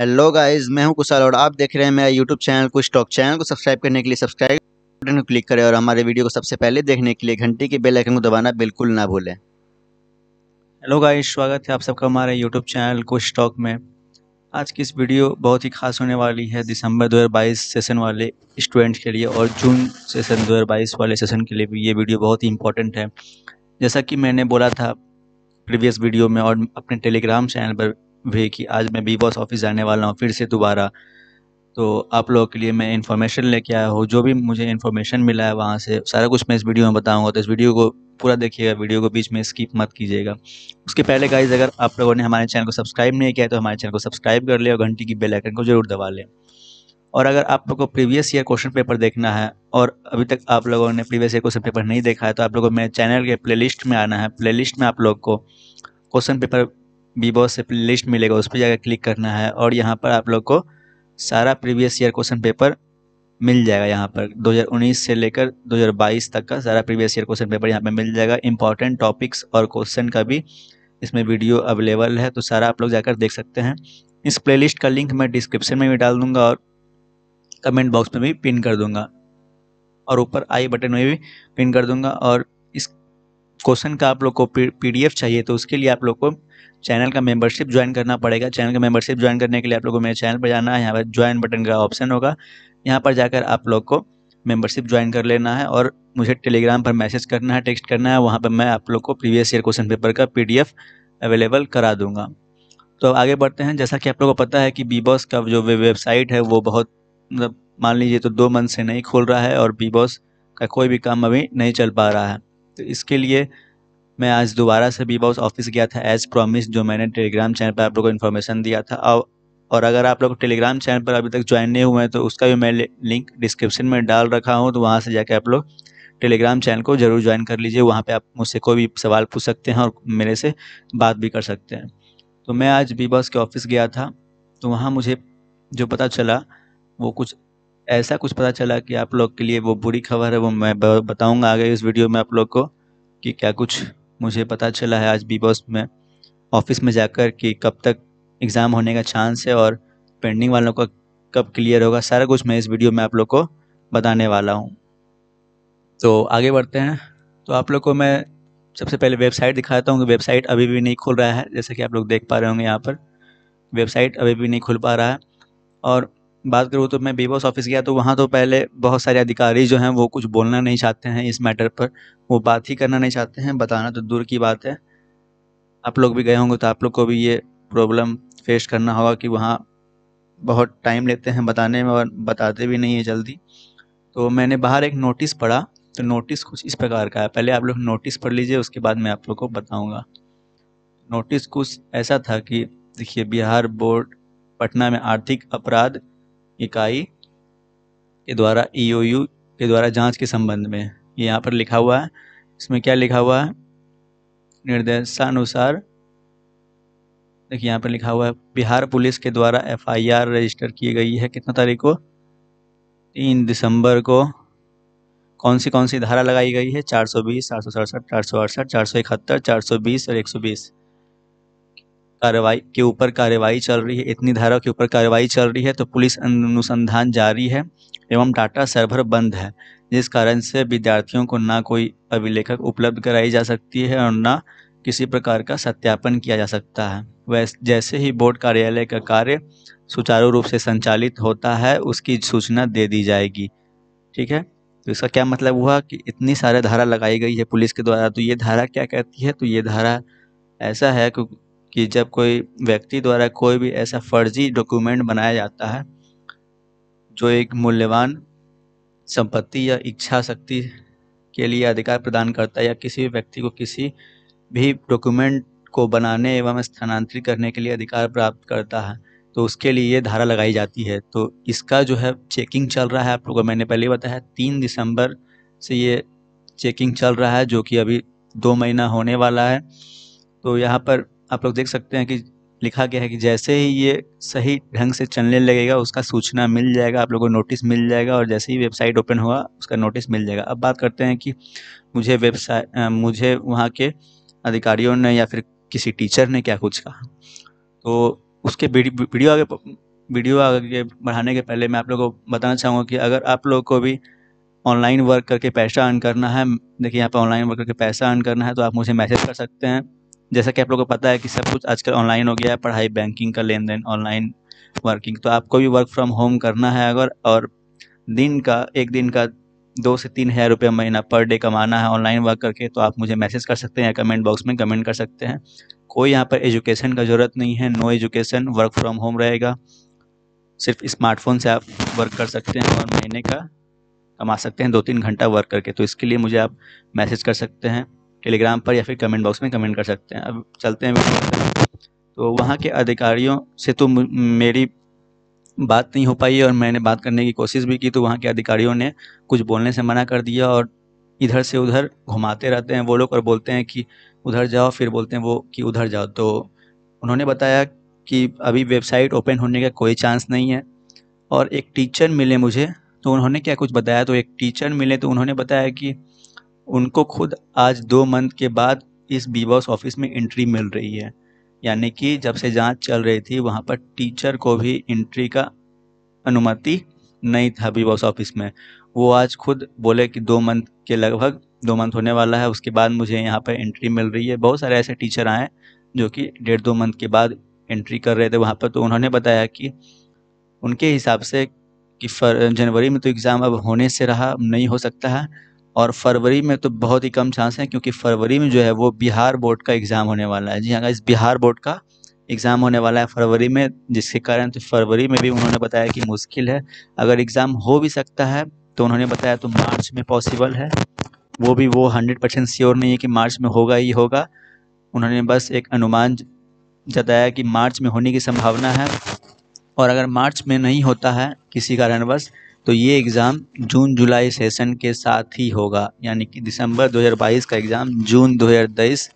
hello guys मैं हूं कुशाल और आप देख रहे हैं मेरा यूट्यूब चैनल कुछ टॉक चैनल को सब्सक्राइब करने के लिए सब्सक्राइब बटन को क्लिक करें और हमारे वीडियो को सबसे पहले देखने के लिए घंटी के बेल आइकन को दबाना बिल्कुल ना भूलें हेलो गाइस स्वागत है आप सबका हमारे यूट्यूब चैनल कुछ टॉक में आज की इस वीडियो बहुत ही खास होने वाली है दिसंबर बाईस सेशन वाले स्टूडेंट्स के लिए और जून सेशन बाईस वाले सेशन के लिए भी ये वीडियो बहुत ही इंपॉर्टेंट है जैसा कि मैंने बोला था प्रीवियस वीडियो में और अपने टेलीग्राम चैनल पर वे कि आज मैं बी बॉस ऑफिस जाने वाला हूँ फिर से दोबारा तो आप लोगों के लिए मैं इन्फॉर्मेशन लेके आया हूँ जो भी मुझे इन्फॉर्मेशन मिला है वहाँ से सारा कुछ मैं इस वीडियो में बताऊँगा तो इस वीडियो को पूरा देखिएगा वीडियो को बीच में स्किप मत कीजिएगा उसके पहले गाइज अगर आप लोगों ने हमारे चैनल को सब्सक्राइब नहीं किया तो हमारे चैनल को सब्सक्राइब कर लें और घंटी की बेल आइकन को जरूर दबा लें और अगर आप लोगों को प्रीवियस ईयर क्वेश्चन पेपर देखना है और अभी तक आप लोगों ने प्रीवियस ईयर क्वेश्चन पेपर नहीं देखा है तो आप लोगों को मेरे चैनल के प्लेलिस्ट में आना है प्लेलिस्ट में आप लोग को क्वेश्चन पेपर बॉस से लिस्ट मिलेगा उस पर जाकर क्लिक करना है और यहाँ पर आप लोग को सारा प्रीवियस ईयर क्वेश्चन पेपर मिल जाएगा यहाँ पर 2019 से लेकर 2022 तक का सारा प्रीवियस ईयर क्वेश्चन पेपर यहाँ पर मिल जाएगा इंपॉर्टेंट टॉपिक्स और क्वेश्चन का भी इसमें वीडियो अवेलेबल है तो सारा आप लोग जाकर देख सकते हैं इस प्लेलिस्ट का लिंक मैं डिस्क्रिप्शन में भी डाल दूंगा और कमेंट बॉक्स में भी पिन कर दूंगा और ऊपर आई बटन में भी पिन कर दूंगा और इस क्वेश्चन का आप लोग को पीडीएफ चाहिए तो उसके लिए आप लोग को चैनल का मेंबरशिप ज्वाइन करना पड़ेगा चैनल का मेंबरशिप ज्वाइन करने के लिए आप लोगों को मेरे चैनल पर जाना है यहाँ पर ज्वाइन बटन का ऑप्शन होगा यहाँ पर जाकर आप लोग को मेंबरशिप ज्वाइन कर लेना है और मुझे टेलीग्राम पर मैसेज करना है टेक्स्ट करना है वहाँ पर मैं आप लोग को प्रीवियस ईयर क्वेश्चन पेपर का पी अवेलेबल करा दूँगा तो आगे बढ़ते हैं जैसा कि आप लोग को पता है कि बी बॉस का जो वेबसाइट है वो बहुत मतलब मान लीजिए तो दो मंथ से नहीं खोल रहा है और बी बॉस का कोई भी काम अभी नहीं चल पा रहा है तो इसके लिए मैं आज दोबारा से बी बॉस ऑफिस गया था एज प्रॉमिस जो मैंने टेलीग्राम चैनल पर आप लोग को इन्फॉर्मेशन दिया था और और अगर आप लोग टेलीग्राम चैनल पर अभी तक ज्वाइन नहीं हुए हैं तो उसका भी मैं लिंक डिस्क्रिप्शन में डाल रखा हूँ तो वहाँ से जाके आप लोग टेलीग्राम चैनल को ज़रूर ज्वाइन कर लीजिए वहाँ पे आप मुझसे कोई भी सवाल पूछ सकते हैं और मेरे से बात भी कर सकते हैं तो मैं आज बी बॉस के ऑफिस गया था तो वहाँ मुझे जो पता चला वो कुछ ऐसा कुछ पता चला कि आप लोग के लिए वो बुरी खबर है वो मैं बताऊँगा आगे इस वीडियो में आप लोग को कि क्या कुछ मुझे पता चला है आज बी बॉस में ऑफिस में जाकर कि कब तक एग्ज़ाम होने का चांस है और पेंडिंग वालों का कब क्लियर होगा सारा कुछ मैं इस वीडियो में आप लोग को बताने वाला हूँ तो आगे बढ़ते हैं तो आप लोग को मैं सबसे पहले वेबसाइट दिखाता हूँ कि वेबसाइट अभी भी नहीं खुल रहा है जैसे कि आप लोग देख पा रहे होंगे यहाँ पर वेबसाइट अभी भी नहीं खुल पा रहा है और बात करूँ तो मैं बी बॉस ऑफिस गया तो वहाँ तो पहले बहुत सारे अधिकारी जो हैं वो कुछ बोलना नहीं चाहते हैं इस मैटर पर वो बात ही करना नहीं चाहते हैं बताना तो दूर की बात है आप लोग भी गए होंगे तो आप लोग को भी ये प्रॉब्लम फेस करना होगा कि वहाँ बहुत टाइम लेते हैं बताने में और बताते भी नहीं है जल्दी तो मैंने बाहर एक नोटिस पढ़ा तो नोटिस कुछ इस प्रकार का है पहले आप लोग नोटिस पढ़ लीजिए उसके बाद मैं आप लोग को बताऊँगा नोटिस कुछ ऐसा था कि देखिए बिहार बोर्ड पटना में आर्थिक अपराध इकाई के द्वारा ईओयू e के द्वारा जांच के संबंध में ये यहाँ पर लिखा हुआ है इसमें क्या लिखा हुआ है निर्देशानुसार देखिए यहाँ पर लिखा हुआ है बिहार पुलिस के द्वारा एफआईआर रजिस्टर की गई है कितना तारीख को तीन दिसंबर को कौन सी कौन सी धारा लगाई गई है चार सौ बीस चार सौ सड़सठ चार सौ अड़सठ चार सौ इकहत्तर चार सौ बीस और एक सौ बीस कार्रवाई के ऊपर कार्रवाई चल रही है इतनी धारा के ऊपर कार्रवाई चल रही है तो पुलिस अनुसंधान जारी है एवं डाटा सर्वर बंद है जिस कारण से विद्यार्थियों को ना कोई अभिलेखक उपलब्ध कराई जा सकती है और ना किसी प्रकार का सत्यापन किया जा सकता है वैसे जैसे ही बोर्ड कार्यालय का कार्य सुचारू रूप से संचालित होता है उसकी सूचना दे दी जाएगी ठीक है तो इसका क्या मतलब हुआ कि इतनी सारे धारा लगाई गई है पुलिस के द्वारा तो ये धारा क्या कहती है तो ये धारा ऐसा है कि कि जब कोई व्यक्ति द्वारा कोई भी ऐसा फर्जी डॉक्यूमेंट बनाया जाता है जो एक मूल्यवान संपत्ति या इच्छा शक्ति के लिए अधिकार प्रदान करता है या किसी भी व्यक्ति को किसी भी डॉक्यूमेंट को बनाने एवं स्थानांतरित करने के लिए अधिकार प्राप्त करता है तो उसके लिए ये धारा लगाई जाती है तो इसका जो है चेकिंग चल रहा है आप लोगों को मैंने पहले बताया तीन दिसंबर से ये चेकिंग चल रहा है जो कि अभी दो महीना होने वाला है तो यहाँ पर आप लोग देख सकते हैं कि लिखा गया है कि जैसे ही ये सही ढंग से चलने लगेगा उसका सूचना मिल जाएगा आप लोगों को नोटिस मिल जाएगा और जैसे ही वेबसाइट ओपन हुआ उसका नोटिस मिल जाएगा अब बात करते हैं कि मुझे वेबसाइट मुझे वहाँ के अधिकारियों ने या फिर किसी टीचर ने क्या कुछ कहा तो उसके वीडियो आगे वीडियो आगे बढ़ाने के पहले मैं आप लोगों को बताना चाहूँगा कि अगर आप लोग को भी ऑनलाइन वर्क करके पैसा अर्न करना है देखिए यहाँ पर ऑनलाइन वर्क करके पैसा अर्न करना है तो आप मुझे मैसेज कर सकते हैं जैसा कि आप लोगों को पता है कि सब कुछ आजकल ऑनलाइन हो गया है पढ़ाई बैंकिंग का लेन देन ऑनलाइन वर्किंग तो आपको भी वर्क फ्रॉम होम करना है अगर और दिन का एक दिन का दो से तीन हज़ार रुपये महीना पर डे कमाना है ऑनलाइन वर्क करके तो आप मुझे मैसेज कर सकते हैं या कमेंट बॉक्स में कमेंट कर सकते हैं कोई यहाँ पर एजुकेशन का ज़रूरत नहीं है no education work from home रहेगा सिर्फ स्मार्टफोन से आप वर्क कर सकते हैं और महीने का कमा सकते हैं दो तीन घंटा वर्क करके तो इसके लिए मुझे आप मैसेज कर सकते हैं टेलीग्राम पर या फिर कमेंट बॉक्स में कमेंट कर सकते हैं अब चलते हैं तो वहाँ के अधिकारियों से तो मेरी बात नहीं हो पाई और मैंने बात करने की कोशिश भी की तो वहाँ के अधिकारियों ने कुछ बोलने से मना कर दिया और इधर से उधर घुमाते रहते हैं वो लोग और बोलते हैं कि उधर जाओ फिर बोलते हैं वो कि उधर जाओ तो उन्होंने बताया कि अभी वेबसाइट ओपन होने का कोई चांस नहीं है और एक टीचर मिले मुझे तो उन्होंने क्या कुछ बताया तो एक टीचर मिले तो उन्होंने बताया कि उनको खुद आज दो मंथ के बाद इस बी बॉस ऑफिस में एंट्री मिल रही है यानी कि जब से जांच चल रही थी वहाँ पर टीचर को भी एंट्री का अनुमति नहीं था बी बॉस ऑफिस में वो आज खुद बोले कि दो मंथ के लगभग दो मंथ होने वाला है उसके बाद मुझे यहाँ पर एंट्री मिल रही है बहुत सारे ऐसे टीचर आए जो कि डेढ़ दो मंथ के बाद एंट्री कर रहे थे वहाँ पर तो उन्होंने बताया कि उनके हिसाब से कि फर जनवरी में तो एग्ज़ाम अब होने से रहा नहीं हो सकता है और फरवरी में तो बहुत ही कम चांस है क्योंकि फरवरी में जो है वो बिहार बोर्ड का एग्ज़ाम होने वाला है जी हाँ इस बिहार बोर्ड का एग्ज़ाम होने वाला है फरवरी में जिसके कारण तो फरवरी में भी उन्होंने बताया कि मुश्किल है अगर एग्ज़ाम हो भी सकता है तो उन्होंने बताया तो मार्च में पॉसिबल है वो भी वो हंड्रेड परसेंट श्योर नहीं है कि मार्च में होगा ही होगा उन्होंने बस एक अनुमान जताया कि मार्च में होने की संभावना है और अगर मार्च में नहीं होता है किसी कारणवश तो ये एग्ज़ाम जून जुलाई सेशन के साथ ही होगा यानी कि दिसंबर 2022 का एग्ज़ाम जून 2023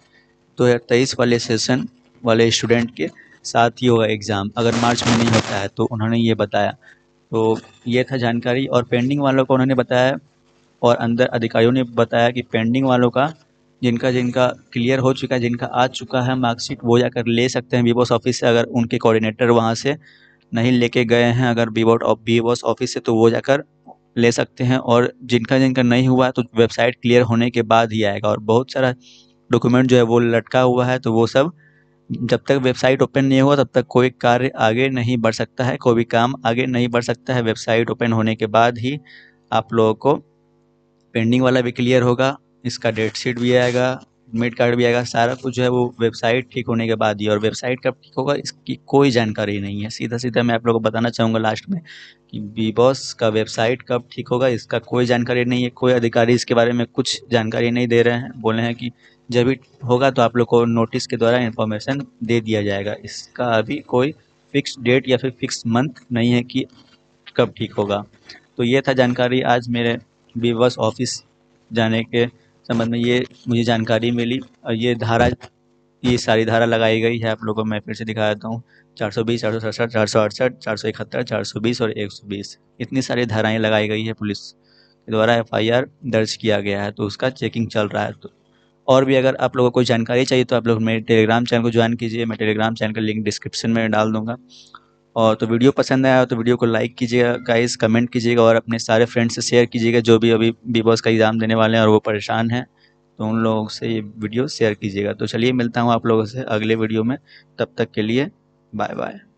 2023 वाले सेशन वाले स्टूडेंट के साथ ही होगा एग्ज़ाम अगर मार्च में नहीं होता है तो उन्होंने ये बताया तो ये था जानकारी और पेंडिंग वालों को उन्होंने बताया और अंदर अधिकारियों ने बताया कि पेंडिंग वालों का जिनका जिनका क्लियर हो चुका है जिनका आ चुका है मार्कशीट वो जाकर ले सकते हैं वीवोस ऑफिस से अगर उनके कोऑर्डिनेटर वहाँ से नहीं लेके गए हैं अगर B bot B boss office से तो वो जाकर ले सकते हैं और जिनका जिनका नहीं हुआ तो वेबसाइट क्लियर होने के बाद ही आएगा और बहुत सारा डॉक्यूमेंट जो है वो लटका हुआ है तो वो सब जब तक वेबसाइट ओपन नहीं हुआ तब तक कोई कार्य आगे नहीं बढ़ सकता है कोई भी काम आगे नहीं बढ़ सकता है वेबसाइट ओपन होने के बाद ही आप लोगों को पेंडिंग वाला भी क्लियर होगा इसका डेट शीट भी आएगा एडमिट कार्ड भी आएगा सारा कुछ है वो वेबसाइट ठीक होने के बाद ही और वेबसाइट कब ठीक होगा इसकी कोई जानकारी नहीं है सीधा सीधा मैं आप लोगों को बताना चाहूँगा लास्ट में कि बी बॉस का वेबसाइट कब ठीक होगा इसका कोई जानकारी नहीं है कोई अधिकारी इसके बारे में कुछ जानकारी नहीं दे रहे हैं बोले हैं कि जब भी होगा तो आप लोग को नोटिस के द्वारा इन्फॉर्मेशन दे दिया जाएगा इसका अभी कोई फिक्स डेट या फिर फिक्स मंथ नहीं है कि कब ठीक होगा तो ये था जानकारी आज मेरे बी बॉस ऑफिस जाने के संबंध में ये मुझे जानकारी मिली और ये धारा ये सारी धारा लगाई गई है आप लोगों को मैं फिर से दिखा देता हूँ चार सौ बीस चार सौ सड़सठ चार सौ अड़सठ चार सौ इकहत्तर चार सौ बीस और एक सौ बीस इतनी सारी धाराएँ लगाई गई है पुलिस के द्वारा एफ आई आर दर्ज किया गया है तो उसका चेकिंग चल रहा है तो और भी अगर आप लोगों को कोई जानकारी चाहिए तो आप लोग मेरे टेलीग्राम चैनल को ज्वाइन कीजिए मैं टेलीग्राम चैनल का लिंक डिस्क्रिप्शन में डाल दूँगा और तो वीडियो पसंद आया तो वीडियो को लाइक कीजिएगा गाइस कमेंट कीजिएगा और अपने सारे फ्रेंड्स से शेयर कीजिएगा जो भी अभी बी बॉस का एग्ज़ाम देने वाले हैं और वो परेशान हैं तो उन लोगों से ये वीडियो शेयर कीजिएगा तो चलिए मिलता हूँ आप लोगों से अगले वीडियो में तब तक के लिए बाय बाय